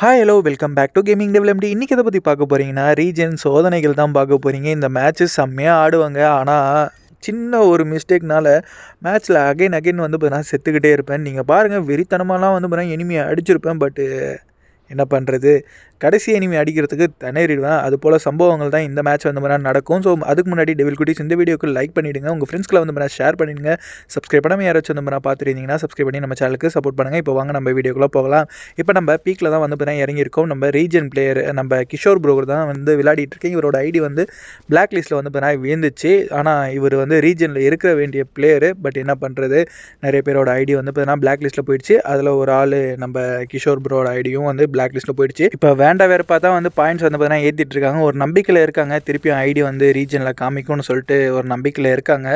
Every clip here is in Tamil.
hi hello welcome back to gaming development இன்றைக்கி இதை பற்றி பார்க்க போகிறீங்கன்னா ரீஜன் சோதனைகள் தான் பார்க்க போகிறீங்க இந்த மேட்ச்சு செம்மையாக ஆடுவாங்க ஆனால் சின்ன ஒரு மிஸ்டேக்னால் மேட்ச்சில் அகைன் அகைன் வந்து நான் செத்துக்கிட்டே இருப்பேன் நீங்கள் பாருங்கள் வெறித்தனமாலாம் வந்து பார்த்தீங்கன்னா இனிமையை அடிச்சிருப்பேன் பட்டு என்ன பண்ணுறது கடைசி எனிமி அடிக்கிறதுக்கு திணறிடுவேன் அது போல் சம்பவங்கள் தான் இந்த மேட்ச் வந்து மாதிரி நடக்கும் ஸோ அதுக்கு முன்னாடி டெவில் குட்டிஸ் இந்த வீடியோக்கு லைக் பண்ணிவிடுங்க உங்கள் ஃப்ரெண்ட்ஸ்களை வந்து மாதிரி ஷேர் பண்ணிவிடுங்க சப்ஸ்கிரைப் பண்ணாமல் யாராச்சும் வந்து மாதிரி பார்த்துருந்தீங்கன்னா சப்ஸ்கிரைப் பண்ணி நம்ம சேனலுக்கு சப்போர்ட் பண்ணுங்கள் இப்போ வாங்க நம்ம வீடியோக்குள்ளே போகலாம் இப்போ நம்ம பீக்கில் தான் வந்து பார்த்தீங்கன்னா இறங்கியிருக்கோம் நம்ம ரீஜன் பிளேயர் நம்ம கிஷோர் ப்ரோவர் தான் வந்து விளையாடிட்டு இருக்கேன் இவரோட ஐடி வந்து பிளாக் லிஸ்ட்டில் வந்து பார்த்தீங்கன்னா வீழ்ந்துச்சு ஆனால் இவர் வந்து ரீஜனில் இருக்கிற வேண்டிய பிளேயர் பட் என்ன பண்ணுறது நிறைய பேரோட ஐடி வந்து பார்த்தீங்கன்னா பிளாக் லிஸ்ட்டில் போயிடுச்சு அதில் ஒரு ஆள் நம்ம கிஷோர் ப்ரோட ஐடியும் வந்து பிளாக் லிஸ்ட்டில் போயிடுச்சு இப்போ வேண்டா வேறுப்பா தான் வந்து பாயிண்ட்ஸ் வந்து பார்த்தீங்கன்னா ஏற்றிட்டு இருக்காங்க ஒரு நம்பிக்கையில் இருக்காங்க திருப்பியும் ஐடி வந்து ரீஜனில் காமிக்கும்னு சொல்லிட்டு ஒரு நம்பிக்கையில் இருக்காங்க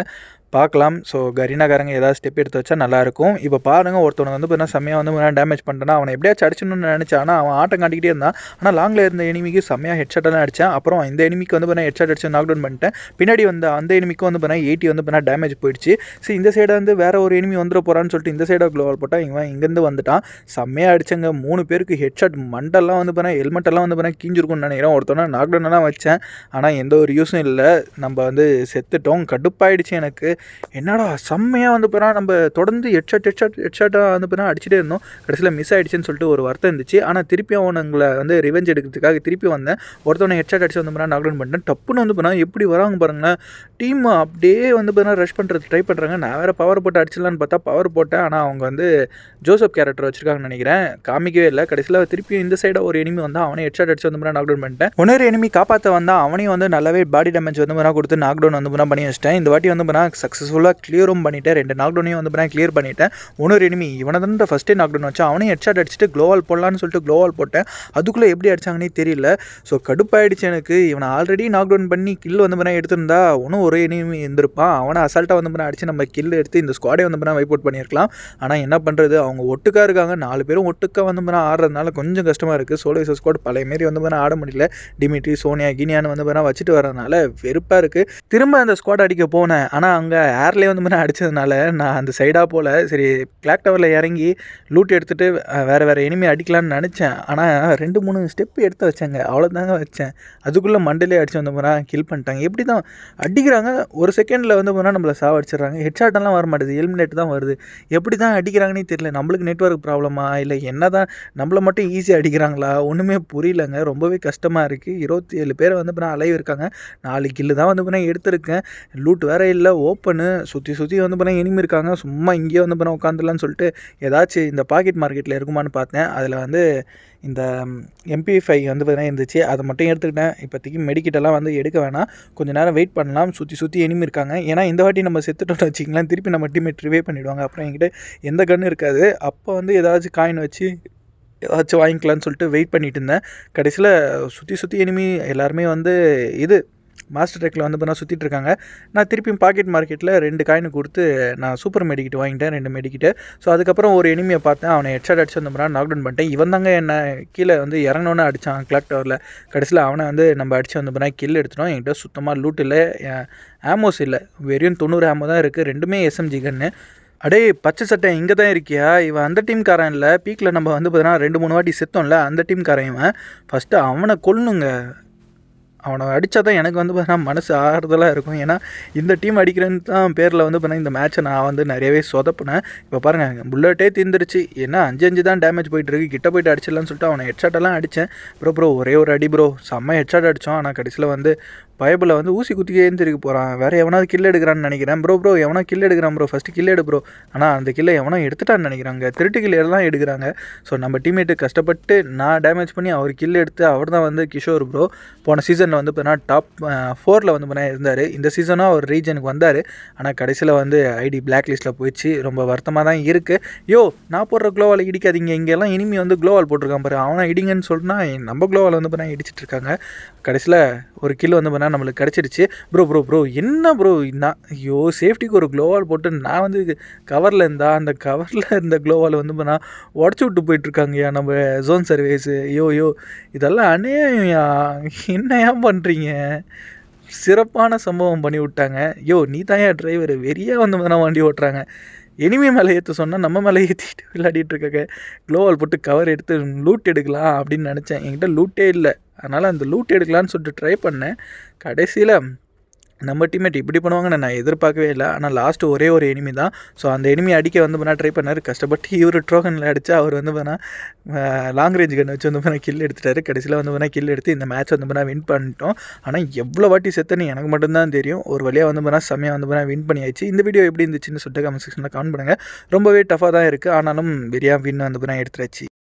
பார்க்கலாம் ஸோ கரீனாக்காரங்க ஏதாவது ஸ்டெப் எடுத்து வச்சா நல்லாயிருக்கும் இப்போ பாருங்கள் ஒருத்தவனை வந்து பார்த்தீங்கன்னா செம்மையாக வந்து டேமேஜ் பண்ணிட்டேன்னா அவனை எப்படியாச்சும் அடிச்சணும்னு நினச்சானா ஆனால் அவன் ஆட்டம் காட்டிக்கிட்டே இருந்தான் ஆனால் லாங்கில் இருந்த எனிமிக்கு செம்மையாக ஹெட்ஷாட்டெல்லாம் அடித்தான் அப்புறம் இந்த எனிமிக்கு வந்து பார்த்தீங்கன்னா ஹெட்ஷாட் அடிச்சு நாக் டவுன் பண்ணிட்டேன் பின்னாடி வந்து அந்த எனிமிக்கும் வந்து பார்த்தீங்கன்னா எயிட்டி வந்து பார்த்தீங்கன்னா டேமேஜ் போயிடுச்சு ஸோ இந்த சைடு வந்து வேறு ஒரு எனிமி வந்துட போகிறான்னு சொல்லிட்டு இந்த சைடாக க்ளோவால் போட்டால் இவன் இங்கேருந்து வந்துட்டான் செம்மையாக அடிச்சங்க மூணு பேருக்கு ஹெட்ஷாட் மண்டெல்லாம் வந்து பார்த்தீங்கன்னா ஹெல்மெட்டெல்லாம் வந்து பார்த்தீங்கன்னா கீஞ்சிருக்கும்னு நினைக்கிறேன் ஒருத்தவனா நாக்டவுன்லாம் வச்சேன் ஆனால் எந்த ஒரு யூஸும் இல்லை நம்ம வந்து செத்துட்டோம் கடுப்பாயிடுச்சு எனக்கு என்னடா செம்மையாக வந்து போனால் நம்ம தொடர்ந்து ஹெட்ஷாட் எட்ஷாட் ஹெட்ஷாட்டாக வந்து போனால் அடிச்சுட்டே இருந்தோம் கடைசியில் மிஸ் ஆகிடுச்சின்னு சொல்லிட்டு ஒரு வருத்தம் இருந்துச்சு ஆனால் திருப்பி அவனுங்களை வந்து ரிவெஞ்ச் எடுக்கிறதுக்காக திருப்பி வந்தேன் ஒருத்தவனை ஹெட்ஷாட் அடிச்சு வந்து போனால் நாக்டவுன் பண்ணிட்டேன் டப்புன்னு வந்து போனால் எப்படி வராங்க பாருங்கள் டீம் அப்படியே வந்து போனால் ரஷ் பண்ணுறது ட்ரை பண்ணுறாங்க நான் வேறு பவர் போட்டு அடிச்சிடலான்னு பார்த்தா பவர் போட்டேன் ஆனால் அவங்க வந்து ஜோசப் கேரக்டர் வச்சுருக்காங்கன்னு நினைக்கிறேன் காமிக்கவே இல்லை கடைசியில் திருப்பி இந்த சைடாக ஒரு எனிமி வந்தால் அவனே ஷாட் அடிச்சு வந்து போனால் நாக்டவுன் பண்ணிட்டேன் ஒன்னொரு எனிமி காப்பாற்ற வந்தால் அவனையும் வந்து நல்லாவே பாடி டேமேஜ் வந்து போனால் கொடுத்து நாக்டவுன் வந்து போனால் பண்ணி வச்சிட்டேன் இந்த வாட்டி வந்து போனால் சக்ஸஸ்ஃபுல்லாக கிளியரும் பண்ணிட்டேன் ரெண்டு நாக்டவுனையும் வந்து பண்ண கிளியர் பண்ணிட்டேன் ஒன்று எனிமி இவனை தான் ஃபஸ்ட்டே நாக்டவுன் வச்சு அவனையும் ஹெட்ஷாட் அடிச்சுட்டு க்ளோவால் போடலான்னு சொல்லிட்டு க்ளோவால் போட்டேன் அதுக்குள்ளே எப்படி அடிச்சாங்கன்னே தெரியல ஸோ கடுப்பாயிடுச்சு எனக்கு இவனை ஆல்ரெடி நாக்டவுன் பண்ணி கில் வந்து பண்ண எடுத்திருந்தா ஒன்றும் ஒரே எனிமி இருந்திருப்பான் அவனை அசால்ட்டாக வந்து பண்ண அடிச்சு நம்ம கில் எடுத்து இந்த ஸ்குவாடே வந்து பண்ணால் அவுட் பண்ணியிருக்கலாம் ஆனால் என்ன பண்ணுறது அவங்க ஒட்டுக்காக இருக்காங்க நாலு பேரும் ஒட்டுக்காக வந்து பண்ணால் ஆடுறதுனால கொஞ்சம் கஷ்டமாக இருக்குது சோலோ விசஸ் ஸ்குவாட் பழைய மாரி வந்து பண்ணால் ஆட முடியல டிமிட்ரி சோனியா கினியான்னு வந்து பண்ணால் வச்சுட்டு வரதுனால வெறுப்பாக இருக்குது திரும்ப அந்த ஸ்குவாட் அடிக்க போனேன் ஆனால் அங்கே ஏர்லேயே வந்து மாதிரி அடித்ததுனால நான் அந்த சைடாக போல் சரி கிளாக் டவரில் இறங்கி லூட் எடுத்துகிட்டு வேறு வேறு இனிமே அடிக்கலான்னு நினச்சேன் ஆனால் ரெண்டு மூணு ஸ்டெப்பு எடுத்து வச்சேங்க அவ்வளோதாங்க வச்சேன் அதுக்குள்ளே மண்டலே அடித்து வந்து போனால் கில் பண்ணிட்டாங்க எப்படி தான் அடிக்கிறாங்க ஒரு செகண்டில் வந்து போனால் நம்மளை சாவடிச்சிடுறாங்க ஹெட்ஷாட்டெல்லாம் வர மாட்டேது ஹெல்மெட் தான் வருது எப்படி தான் அடிக்கிறாங்கன்னே தெரியல நம்மளுக்கு நெட்ஒர்க் ப்ராப்ளமா இல்லை என்ன தான் நம்மளை மட்டும் ஈஸியாக அடிக்கிறாங்களா ஒன்றுமே புரியலங்க ரொம்பவே கஷ்டமாக இருக்குது இருபத்தி ஏழு பேர் வந்து போனால் அலைவு இருக்காங்க நாலு கில்லு தான் வந்து போனால் எடுத்திருக்கேன் லூட் வேறு இல்லை ஓப்பன் பண்ணு சுற்றி சுற்றி வந்து பண்ணால் இனிமே இருக்காங்க சும்மா இங்கேயே வந்து பண்ண உட்காந்துலான்னு சொல்லிட்டு ஏதாச்சும் இந்த பாக்கெட் மார்க்கெட்டில் இருக்குமான்னு பார்த்தேன் அதில் வந்து இந்த எம்பி ஃபைவ் வந்து பார்த்தீங்கன்னா இருந்துச்சு அதை மட்டும் எடுத்துக்கிட்டேன் இப்போதைக்கு மெடிக்கிட்டெல்லாம் வந்து எடுக்க வேணாம் கொஞ்சம் நேரம் வெயிட் பண்ணலாம் சுற்றி சுற்றி எனிமி இருக்காங்க ஏன்னா இந்த வாட்டி நம்ம செத்துட்டோம்னு வச்சிக்கலாம் திருப்பி நம்ம டிமேட் ரிவே பண்ணிவிடுவாங்க அப்புறம் என்கிட்ட எந்த கன்று இருக்காது அப்போ வந்து ஏதாச்சும் காயின் வச்சு ஏதாச்சும் வாங்கிக்கலான்னு சொல்லிட்டு வெயிட் பண்ணிட்டு இருந்தேன் கடைசியில் சுற்றி சுற்றி இனிமே எல்லாருமே வந்து இது மாஸ்டர் டெக்கில் வந்து இப்போ சுற்றிட்டு சுற்றிட்டுருக்காங்க நான் திருப்பியும் பாக்கெட் மார்க்கெட்டில் ரெண்டு காயின் கொடுத்து நான் சூப்பர் மெடிக்கிட்டு வாங்கிட்டேன் ரெண்டு மெடிக்கிட்டு ஸோ அதுக்கப்புறம் ஒரு எனிமியை பார்த்தேன் அவனை ஹெட்ஷாட் அடிச்சு அந்த மாதிரி நாக் டவுன் பண்ணிட்டேன் இவன் தாங்க என்னை கீழே வந்து இறங்கணுன்னு அடித்தான் கிளாக் டவரில் கடைசியில் அவனை வந்து நம்ம அடித்து வந்து பண்ணால் கில் எடுத்துட்டோம் என்கிட்ட சுத்தமாக லூட் இல்லை ஆமோஸ் இல்லை வெறும் தொண்ணூறு ஆமோ தான் இருக்குது ரெண்டுமே எஸ்எம்ஜி கன்று அடே பச்சை சட்டை இங்கே தான் இருக்கியா இவன் அந்த டீம்காரன் இல்லை பீக்கில் நம்ம வந்து பார்த்தீங்கன்னா ரெண்டு மூணு வாட்டி செத்தோம்ல அந்த டீம்காரன் இவன் ஃபஸ்ட்டு அவனை கொல்லணுங்க அவனை அடித்தா தான் எனக்கு வந்து பார்த்தீங்கன்னா மனசு ஆறுதலாக இருக்கும் ஏன்னா இந்த டீம் அடிக்கிறேன்னு தான் பேரில் வந்து பார்த்தீங்கன்னா இந்த மேட்ச்சை நான் வந்து நிறையவே சொதப்பினேன் இப்போ பாருங்கள் புல்லட்டே தீர்ந்துருச்சு ஏன்னா அஞ்சு அஞ்சு தான் டேமேஜ் போயிட்டு இருக்கு கிட்ட போய்ட்டு அடிச்சிடலாம்னு சொல்லிட்டு அவனை ஹெட்ஷாட்டெல்லாம் அடித்தேன் ப்ரோ ப்ரோ ஒரே ஒரு அடி ப்ரோ செம்ம ஹெட்ஷாட் அடித்தோம் ஆனால் கடைசியில் வந்து பைபிளில் வந்து ஊசி குத்தி எழுந்திரிக்க போகிறான் வேறு எவனாவது கில் எடுக்கிறான்னு நினைக்கிறேன் ப்ரோ ப்ரோ எவனோ கில் எடுக்கிறான் ப்ரோ ஃபஸ்ட்டு கில் எடு ப்ரோ ஆனால் அந்த கில்லை எவனோ எடுத்துட்டான்னு நினைக்கிறாங்க திருட்டு கில் எல்லாம் எடுக்கிறாங்க ஸோ நம்ம டீம்மேட்டு கஷ்டப்பட்டு நான் டேமேஜ் பண்ணி அவர் கில் எடுத்து அவர் தான் வந்து கிஷோர் ப்ரோ போன சீசனில் வந்து பார்த்தீங்கன்னா டாப் ஃபோரில் வந்து பார்த்தீங்கன்னா இருந்தார் இந்த சீசனும் அவர் ரீஜனுக்கு வந்தார் ஆனால் கடைசியில் வந்து ஐடி பிளாக் லிஸ்ட்டில் போயிடுச்சு ரொம்ப வருத்தமாக தான் இருக்குது யோ நான் போடுற க்ளோவால் இடிக்காதீங்க இங்கெல்லாம் இனிமே வந்து க்ளோவால் போட்டிருக்கான் பாரு அவனை இடிங்கன்னு சொன்னால் நம்ம க்ளோவால் வந்து பார்த்தீங்கன்னா இடிச்சிட்டு கடைசியில் ஒரு கில் வந்து பார்த்தீங்கன்னா எல்லாம் நம்மளுக்கு கிடச்சிருச்சு ப்ரோ ப்ரோ ப்ரோ என்ன ப்ரோ நான் ஐயோ சேஃப்டிக்கு ஒரு க்ளோவால் போட்டு நான் வந்து கவரில் இருந்தா அந்த கவரில் இருந்த க்ளோவால் வந்து நான் உடச்சி விட்டு போயிட்டுருக்காங்கய்யா நம்ம ஜோன் சர்வீஸு ஐயோ ஐயோ இதெல்லாம் அநியாயம்யா என்னையா பண்ணுறீங்க சிறப்பான சம்பவம் பண்ணி விட்டாங்க யோ நீ தாயா டிரைவர் வெறியாக வந்து நான் வண்டி ஓட்டுறாங்க எனிமே மேலே ஏற்ற சொன்னால் நம்ம மேலே ஏற்றிட்டு விளையாடிட்டு இருக்காங்க க்ளோவால் போட்டு கவர் எடுத்து லூட் எடுக்கலாம் அப்படின்னு நினச்சேன் என்கிட்ட லூட்டே இல்லை அதனால் அந்த லூட் எடுக்கலான்னு சொல்லிட்டு ட்ரை பண்ணேன் கடைசியில் நம்ம டீம்மேட் இப்படி பண்ணுவாங்கன்னு நான் எதிர்பார்க்கவே இல்லை ஆனால் லாஸ்ட்டு ஒரே ஒரு எனிமி தான் ஸோ அந்த எனிமி அடிக்க வந்து பண்ணால் ட்ரை பண்ணார் கஷ்டப்பட்டு இவர் ட்ரோகனில் அடித்தா அவர் வந்து பண்ணால் லாங் ரேஞ்ச் கண்ணை வச்சு வந்து பண்ணால் கில் எடுத்துட்டார் கடைசியில் வந்து பண்ணால் கில் எடுத்து இந்த மேட்ச் வந்து பண்ணால் வின் பண்ணிட்டோம் ஆனால் எவ்வளோ வாட்டி செத்துன்னு எனக்கு மட்டும்தான் தெரியும் ஒரு வழியாக வந்து பண்ணால் செம்மையாக வந்து பண்ணால் வின் பண்ணியாச்சு இந்த வீடியோ எப்படி இருந்துச்சுன்னு சொல்லிட்டு கமெண்ட் செக்ஷனில் கமெண்ட் பண்ணுங்கள் ரொம்பவே டஃபாக தான் இருக்குது ஆனாலும் பெரியா வின் வந்து பண்ணால் எடுத்துருச்சு